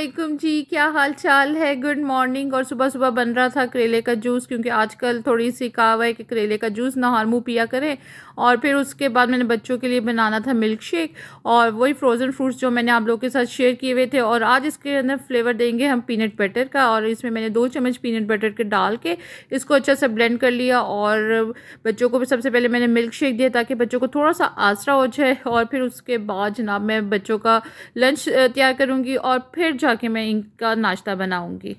असलम जी क्या हाल चाल है गुड मॉर्निंग और सुबह सुबह बन रहा था करेले का जूस क्योंकि आजकल थोड़ी सी कहा है कि करेले का जूस हार मुँह पिया करें और फिर उसके बाद मैंने बच्चों के लिए बनाना था मिल्क शेक और वही फ्रोज़न फ्रूट्स जो मैंने आप लोगों के साथ शेयर किए हुए थे और आज इसके अंदर फ्लेवर देंगे हम पीनट बटर का और इसमें मैंने दो चम्मच पीनट बटर के डाल के इसको अच्छा सा ब्लेंड कर लिया और बच्चों को भी सबसे पहले मैंने मिल्क शेक दिया ताकि बच्चों को थोड़ा सा आसरा हो जाए और फिर उसके बाद जनाब मैं बच्चों का लंच तैयार करूँगी और फिर जाके मैं इनका नाश्ता बनाऊँगी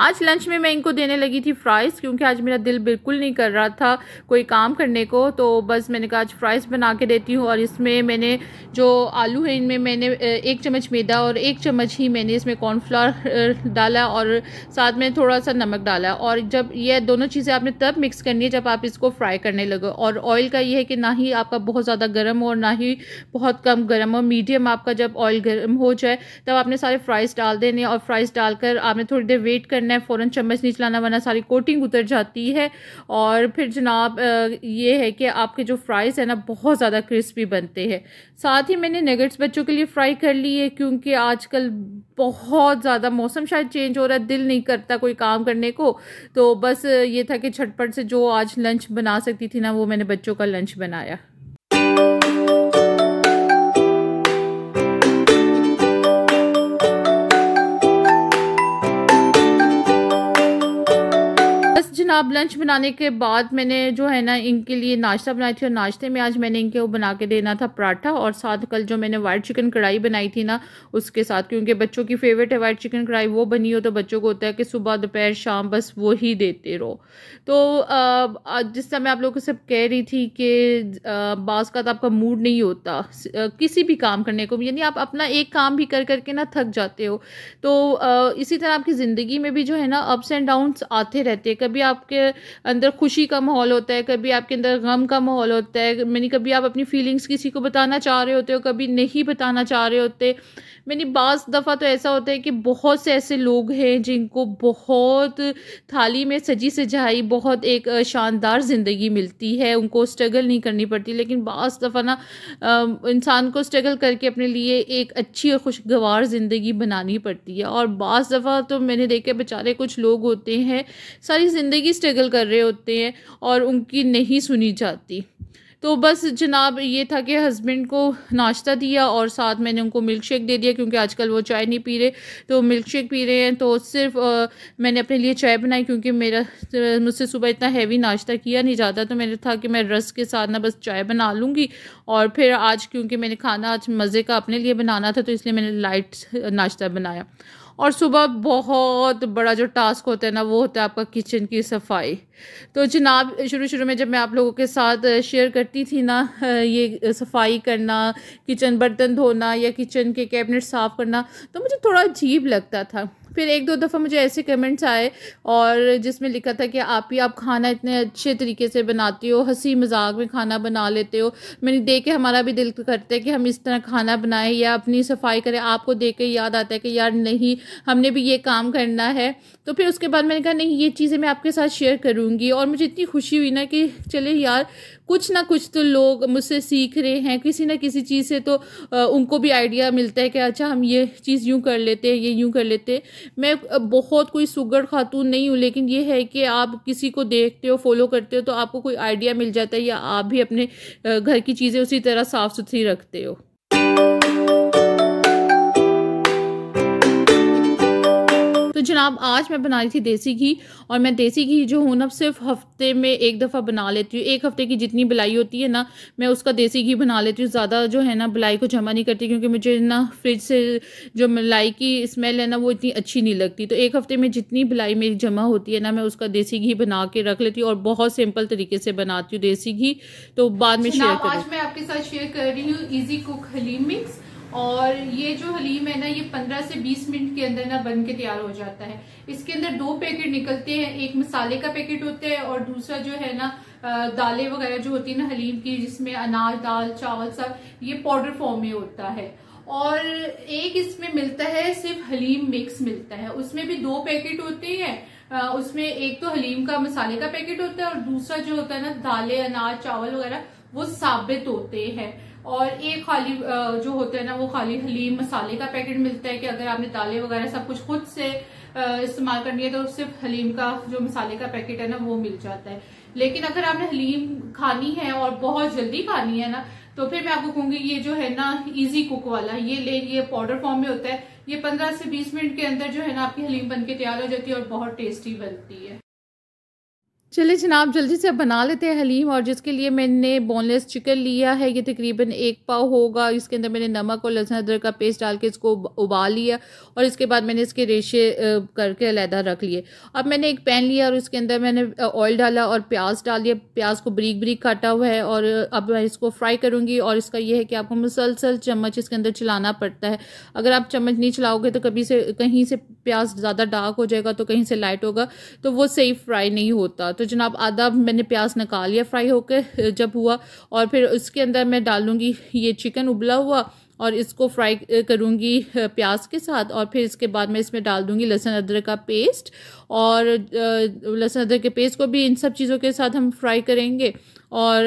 आज लंच में मैं इनको देने लगी थी फ्राइज़ क्योंकि आज मेरा दिल बिल्कुल नहीं कर रहा था कोई काम करने को तो बस मैंने कहा आज फ्राइज़ बना के देती हूँ और इसमें मैंने जो आलू है इनमें मैंने एक चम्मच मैदा और एक चम्मच ही मैंने इसमें कॉर्नफ्लावर डाला और साथ में थोड़ा सा नमक डाला और जब यह दोनों चीज़ें आपने तब मिक्स करनी है जब आप इसको फ्राई करने लगो और ऑयल का ये है कि ना ही आपका बहुत ज़्यादा गर्म हो और ना ही बहुत कम गर्म हो मीडियम आपका जब ऑयल गर्म हो जाए तब आपने सारे फ्राइज़ डाल देने और फ्राइज़ डालकर आपने थोड़ी देर वेट कर करना है फ़ौरन चम्मच नहीं चलाना वरना सारी कोटिंग उतर जाती है और फिर जनाब ये है कि आपके जो फ्राइज़ है ना बहुत ज़्यादा क्रिस्पी बनते हैं साथ ही मैंने नगेट्स बच्चों के लिए फ्राई कर ली है क्योंकि आजकल बहुत ज़्यादा मौसम शायद चेंज हो रहा है दिल नहीं करता कोई काम करने को तो बस ये था कि झटपट से जो आज लंच बना सकती थी ना वो मैंने बच्चों का लंच बनाया अब लंच बनाने के बाद मैंने जो है ना इनके लिए नाश्ता बनाई थी और नाश्ते में आज मैंने इनके वो बना के देना था पराठा और साथ कल जो मैंने वाइट चिकन कढ़ाई बनाई थी ना उसके साथ क्योंकि बच्चों की फेवरेट है वाइट चिकन कढ़ाई वो बनी हो तो बच्चों को होता है कि सुबह दोपहर शाम बस वो ही देते रहो तो जिस समय आप लोगों से कह रही थी कि बास का तो आपका मूड नहीं होता किसी भी काम करने को यानी आप अपना एक काम भी कर करके ना थक जाते हो तो इसी तरह आपकी ज़िंदगी में भी जो है ना अप्स एंड डाउन्स आते रहते हैं कभी आप आपके अंदर खुशी का माहौल होता है कभी आपके अंदर गम का माहौल होता है मैंने कभी आप अपनी फीलिंग्स किसी को बताना चाह रहे होते हो कभी नहीं बताना चाह रहे होते मैंने बज़ दफ़ा तो ऐसा होता है कि बहुत से ऐसे लोग हैं जिनको बहुत थाली में सजी सजाई बहुत एक शानदार ज़िंदगी मिलती है उनको स्ट्रगल नहीं करनी पड़ती लेकिन बज़ दफ़ा ना इंसान को स्ट्रगल करके अपने लिए एक अच्छी और खुशगवार ज़िंदगी बनानी पड़ती है और बज़ दफ़ा तो मैंने देखे बेचारे कुछ लोग होते हैं सारी ज़िंदगी ही स्ट्रगल कर रहे होते हैं और उनकी नहीं सुनी जाती तो बस जनाब ये था कि हस्बैंड को नाश्ता दिया और साथ मैंने उनको मिल्क शेक दे दिया क्योंकि आजकल वो चाय नहीं पी रहे तो मिल्क शेक पी रहे हैं तो सिर्फ आ, मैंने अपने लिए चाय बनाई क्योंकि मेरा मुझसे सुबह इतना हैवी नाश्ता किया नहीं जाता तो मैंने था कि मैं रस के साथ ना बस चाय बना लूँगी और फिर आज क्योंकि मैंने खाना आज मज़े का अपने लिए बनाना था तो इसलिए मैंने लाइट नाश्ता बनाया और सुबह बहुत बड़ा जो टास्क होता है ना वो होता है आपका किचन की सफाई तो जनाब शुरू शुरू में जब मैं आप लोगों के साथ शेयर करती थी ना ये सफाई करना किचन बर्तन धोना या किचन के कैबिनेट साफ़ करना तो मुझे थोड़ा अजीब लगता था फिर एक दो दफ़ा मुझे ऐसे कमेंट्स आए और जिसमें लिखा था कि आप ही आप खाना इतने अच्छे तरीके से बनाती हो हंसी मजाक में खाना बना लेते हो मैंने देख के हमारा भी दिल करता है कि हम इस तरह खाना बनाएं या अपनी सफाई करें आपको देख के याद आता है कि यार नहीं हमने भी ये काम करना है तो फिर उसके बाद मैंने कहा नहीं ये चीज़ें मैं आपके साथ शेयर करूँगी और मुझे इतनी खुशी हुई ना कि चले यार कुछ ना कुछ तो लोग मुझसे सीख रहे हैं किसी ना किसी चीज़ से तो उनको भी आइडिया मिलता है कि अच्छा हम ये चीज़ यूँ कर लेते हैं ये यूँ कर लेते मैं बहुत कोई सुगर खातून नहीं हूँ लेकिन ये है कि आप किसी को देखते हो फॉलो करते हो तो आपको कोई आइडिया मिल जाता है या आप भी अपने घर की चीज़ें उसी तरह साफ़ सुथरी रखते हो तो जनाब आज मैं बना रही थी देसी घी और मैं देसी घी जो हूँ ना सिर्फ हफ्ते में एक दफ़ा बना लेती हूँ एक हफ्ते की जितनी बलाई होती है ना मैं उसका देसी घी बना लेती हूँ ज़्यादा जो है ना बलाई को जमा नहीं करती क्योंकि मुझे ना फ्रिज से जो मलाई की स्मेल है ना वो इतनी अच्छी नहीं लगती तो एक हफ्ते में जितनी बलाई मेरी जमा होती है ना मैं उसका देसी घी बना के रख लेती हूँ और बहुत सिंपल तरीके से बनाती हूँ देसी घी तो बाद में शेयर अच्छा, आज मैं आपके साथ शेयर कर रही हूँ इजी कुक हलीम मिक्स और ये जो हलीम है ना ये 15 से 20 मिनट के अंदर ना बन के तैयार हो जाता है इसके अंदर दो पैकेट निकलते हैं एक मसाले का पैकेट होता है और दूसरा जो है ना दालें वगैरह जो होती है ना हलीम की जिसमें अनाज दाल चावल सब ये पाउडर फॉर्म में होता है और एक इसमें मिलता है सिर्फ हलीम मिक्स मिलता है उसमें भी दो पैकेट होते हैं उसमें एक तो हलीम का मसाले का पैकेट होता है और दूसरा जो होता है ना दालें अनाज चावल वगैरह वो साबित होते हैं और एक खाली जो होता है ना वो खाली हलीम मसाले का पैकेट मिलता है कि अगर आपने दालें वगैरह सब कुछ खुद से इस्तेमाल करनी है तो सिर्फ हलीम का जो मसाले का पैकेट है ना वो मिल जाता है लेकिन अगर आपने हलीम खानी है और बहुत जल्दी खानी है ना तो फिर मैं आपको कहूंगी ये जो है ना इजी कुक वाला ये ले ये पाउडर फॉर्म में होता है ये पंद्रह से बीस मिनट के अंदर जो है ना आपकी हलीम बन के तैयार हो जाती है और बहुत टेस्टी बनती है चलिए जनाब जल्दी से बना लेते हैं हलीम और जिसके लिए मैंने बोनलेस चिकन लिया है ये तकरीबन एक पाव होगा इसके अंदर मैंने नमक और लहसुन अदरक का पेस्ट डाल के इसको उबाल लिया और इसके बाद मैंने इसके रेशे करके अलहदा रख लिए अब मैंने एक पैन लिया और उसके अंदर मैंने ऑयल डाला और प्याज डाल लिया प्याज को बरीक बरीक काटा हुआ है और अब मैं इसको फ्राई करूँगी और इसका यह है कि आपको मुसलसल चम्मच इसके अंदर चलाना पड़ता है अगर आप चम्मच नहीं चलाओगे तो कभी से कहीं से प्याज ज़्यादा डार्क हो जाएगा तो कहीं से लाइट होगा तो वो सही फ्राई नहीं होता तो तो जनाब आधा मैंने प्याज निकाल लिया फ्राई होकर जब हुआ और फिर उसके अंदर मैं डालूँगी ये चिकन उबला हुआ और इसको फ्राई करूँगी प्याज के साथ और फिर इसके बाद मैं इसमें डाल दूँगी लहसुन अदरक का पेस्ट और लहसुन अदरक के पेस्ट को भी इन सब चीज़ों के साथ हम फ्राई करेंगे और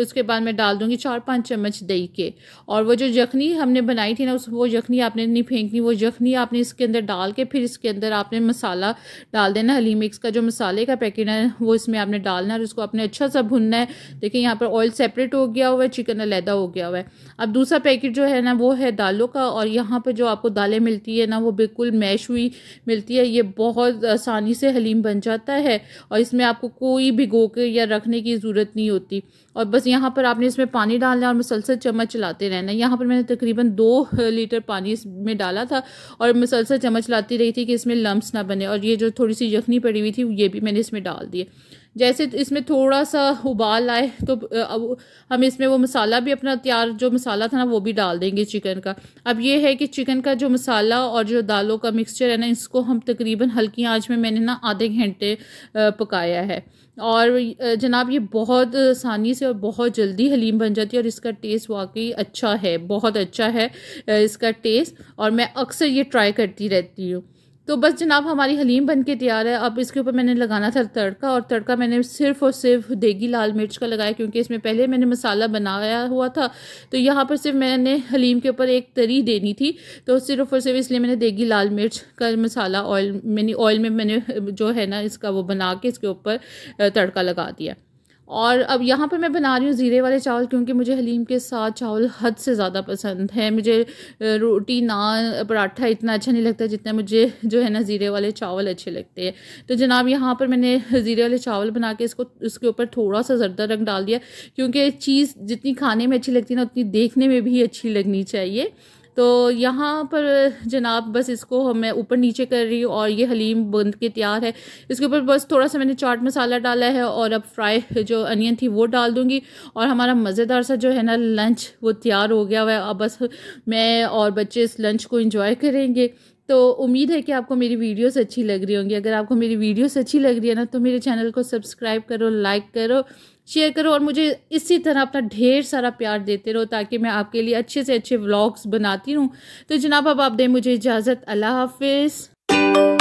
उसके बाद मैं डाल दूँगी चार पाँच चम्मच दही के और वो जो जखनी हमने बनाई थी ना उस वो जखनी आपने नहीं फेंकनी वो जखनी आपने इसके अंदर डाल के फिर इसके अंदर आपने मसाला डाल देना हली मिक्स का जो मसाले का पैकेट है वो इसमें आपने डालना है और उसको आपने अच्छा सा भुनना है देखिए यहाँ पर ऑयल सेपरेट हो गया हुआ है चिकन अलहदा हो गया हुआ है अब दूसरा पैकेट जो है ना वो है दालों का और यहाँ पर जो आपको दालें मिलती है ना वो बिल्कुल मैश हुई मिलती है ये बहुत आसान आसानी से हलीम बन जाता है और इसमें आपको कोई भिगो के या रखने की ज़रूरत नहीं होती और बस यहाँ पर आपने इसमें पानी डालना और मसलसल चम्मच चलाते रहना यहाँ पर मैंने तकरीबन दो लीटर पानी इसमें डाला था और मसलसल चम्मच चलाती रही थी कि इसमें लम्ब ना बने और ये जो थोड़ी सी यखनी पड़ी हुई थी ये भी मैंने इसमें डाल दिए जैसे इसमें थोड़ा सा उबाल आए तो अब हम इसमें वो मसाला भी अपना तैयार जो मसाला था ना वो भी डाल देंगे चिकन का अब ये है कि चिकन का जो मसाला और जो दालों का मिक्सचर है ना इसको हम तकरीबन हल्की आंच में मैंने ना आधे घंटे पकाया है और जनाब ये बहुत आसानी से और बहुत जल्दी हलीम बन जाती है और इसका टेस्ट वाकई अच्छा है बहुत अच्छा है इसका टेस्ट और मैं अक्सर ये ट्राई करती रहती हूँ तो बस जनाब हमारी हलीम बन के तैयार है अब इसके ऊपर मैंने लगाना था तड़का और तड़का मैंने सिर्फ और सिर्फ देगी लाल मिर्च का लगाया क्योंकि इसमें पहले मैंने मसाला बनाया हुआ था तो यहाँ पर सिर्फ मैंने हलीम के ऊपर एक तरी देनी थी तो सिर्फ और सिर्फ इसलिए मैंने देगी लाल मिर्च का मसाला ऑयल मैंने ऑयल में मैंने जो है ना इसका वो बना के इसके ऊपर तड़का लगा दिया और अब यहाँ पे मैं बना रही हूँ ज़ीरे वाले चावल क्योंकि मुझे हलीम के साथ चावल हद से ज़्यादा पसंद है मुझे रोटी नान पराठा इतना अच्छा नहीं लगता जितना मुझे जो है ना ज़ीरे वाले चावल अच्छे लगते हैं तो जनाब यहाँ पर मैंने ज़ीरे वाले चावल बना के इसको उसके ऊपर थोड़ा सा जरदा रंग डाल दिया क्योंकि चीज़ जितनी खाने में अच्छी लगती है ना उतनी देखने में भी अच्छी लगनी चाहिए तो यहाँ पर जनाब बस इसको मैं ऊपर नीचे कर रही हूँ और ये हलीम बंद के तैयार है इसके ऊपर बस थोड़ा सा मैंने चाट मसाला डाला है और अब फ्राई जो अनियन थी वो डाल दूँगी और हमारा मज़ेदार सा जो है ना लंच वो तैयार हो गया हुआ है अब बस मैं और बच्चे इस लंच को इंजॉय करेंगे तो उम्मीद है कि आपको मेरी वीडियोस अच्छी लग रही होंगी अगर आपको मेरी वीडियोस अच्छी लग रही है ना तो मेरे चैनल को सब्सक्राइब करो लाइक करो शेयर करो और मुझे इसी तरह अपना ढेर सारा प्यार देते रहो ताकि मैं आपके लिए अच्छे से अच्छे व्लॉग्स बनाती रहूँ तो जनाब अब आप दें मुझे इजाज़त अल्लाह हाफिज़